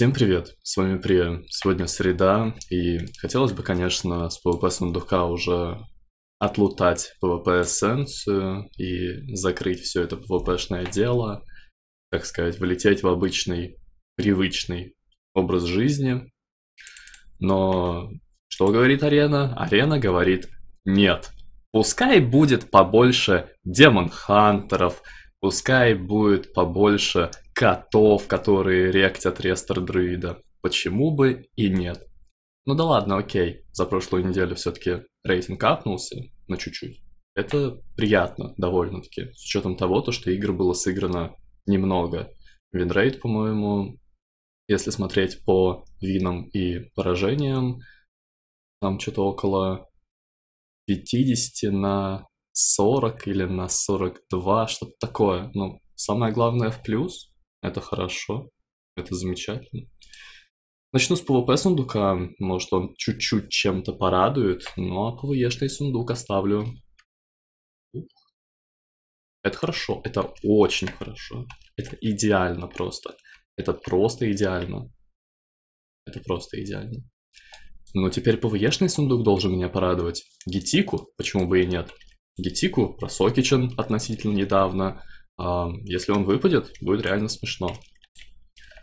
Всем привет, с вами Прия. Сегодня среда, и хотелось бы, конечно, с PvP духа уже отлутать PvP-эссенцию и закрыть все это PvP-шное дело, так сказать, влететь в обычный, привычный образ жизни. Но что говорит арена? Арена говорит нет. Пускай будет побольше демон-хантеров, пускай будет побольше котов, которые ректят рестор друида. Почему бы и нет? Ну да ладно, окей. За прошлую неделю все-таки рейтинг капнулся на чуть-чуть. Это приятно довольно-таки, с учетом того, то, что игр было сыграно немного. Винрейт, по-моему, если смотреть по винам и поражениям, там что-то около 50 на 40 или на 42, что-то такое. Но самое главное в плюс, это хорошо, это замечательно. Начну с PvP сундука, может он чуть-чуть чем-то порадует, но pve сундук оставлю. Это хорошо, это очень хорошо, это идеально просто, это просто идеально, это просто идеально. Но теперь ПВЕшный сундук должен меня порадовать. Гетику, почему бы и нет. Гетику просокичен относительно недавно, если он выпадет, будет реально смешно.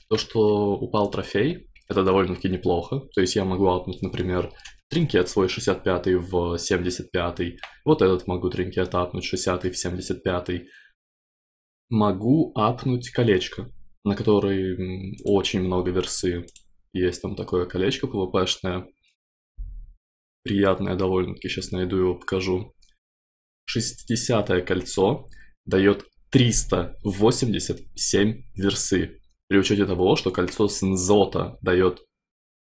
То, что упал трофей, это довольно-таки неплохо. То есть я могу апнуть, например, тринкет свой 65 в 75 Вот этот могу тринкет апнуть 60 в 75 Могу апнуть колечко, на которой очень много версы. Есть там такое колечко пвпшное. Приятное довольно-таки, сейчас найду его, покажу. 60 кольцо дает 387 версы. При учете того, что кольцо Сензота дает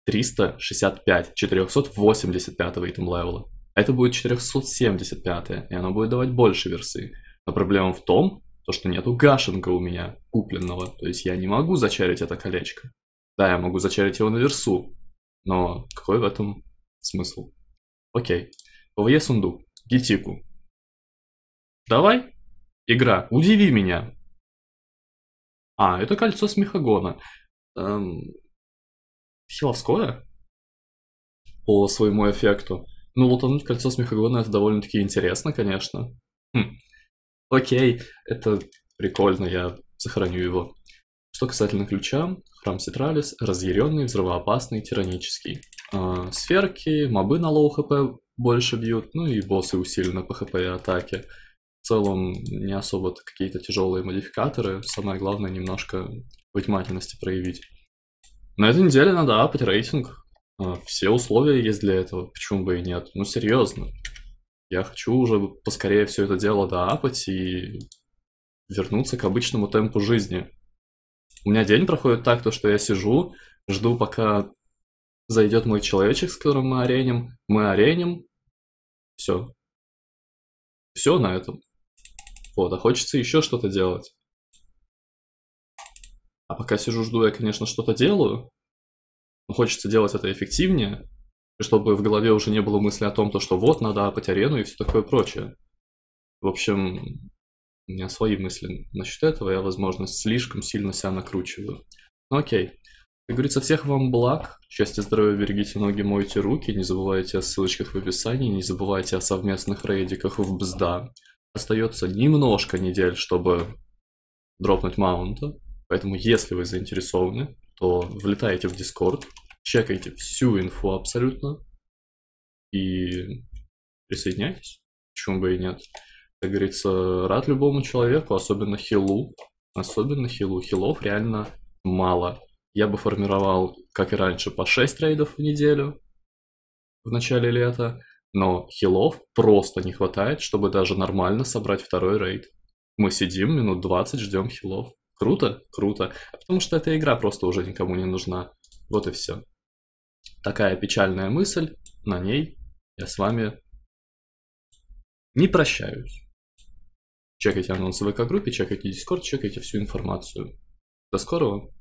365, 485 итем левела. Это будет 475, и оно будет давать больше версы. Но проблема в том, то, что нету гашенка у меня купленного, то есть я не могу зачарить это колечко. Да, я могу зачарить его на версу, но какой в этом смысл? Окей. ПВЕ сундук. Гитику. Давай Игра. Удиви меня. А, это кольцо смехогона. Эм... Хиловское? По своему эффекту. Ну, лутануть кольцо с смехогона это довольно-таки интересно, конечно. Хм. Окей, это прикольно, я сохраню его. Что касательно ключа, храм Ситралис, разъяренный, взрывоопасный, тиранический. Э, сферки, мобы на лоу хп больше бьют, ну и боссы усиленно по хп и атаке целом не особо какие-то тяжелые модификаторы. Самое главное немножко внимательности проявить. На этой неделе надо апать рейтинг. А, все условия есть для этого, почему бы и нет. Ну, серьезно. Я хочу уже поскорее все это дело доапать и вернуться к обычному темпу жизни. У меня день проходит так, то, что я сижу, жду, пока зайдет мой человечек, с которым мы ареним. Мы ареним. Все. Все на этом. Вот, а хочется еще что-то делать. А пока сижу, жду, я, конечно, что-то делаю. Но хочется делать это эффективнее, чтобы в голове уже не было мысли о том, то, что вот, надо апать арену и все такое прочее. В общем, у меня свои мысли насчет этого, я, возможно, слишком сильно себя накручиваю. Ну окей. Как говорится, всех вам благ, счастья, здоровья, берегите ноги, мойте руки, не забывайте о ссылочках в описании, не забывайте о совместных рейдиках в БЗДА. Остается немножко недель, чтобы дропнуть маунта. Поэтому, если вы заинтересованы, то влетаете в Discord, чекайте всю инфу абсолютно и присоединяйтесь. Почему бы и нет? Как говорится, рад любому человеку, особенно хилу. Особенно хилу. Хилов реально мало. Я бы формировал, как и раньше, по 6 рейдов в неделю в начале лета. Но хилов просто не хватает, чтобы даже нормально собрать второй рейд. Мы сидим минут 20, ждем хилов. Круто? Круто. А потому что эта игра просто уже никому не нужна. Вот и все. Такая печальная мысль, на ней я с вами не прощаюсь. Чекайте анонсы в ВК-группе, чекайте дискорд, чекайте всю информацию. До скорого!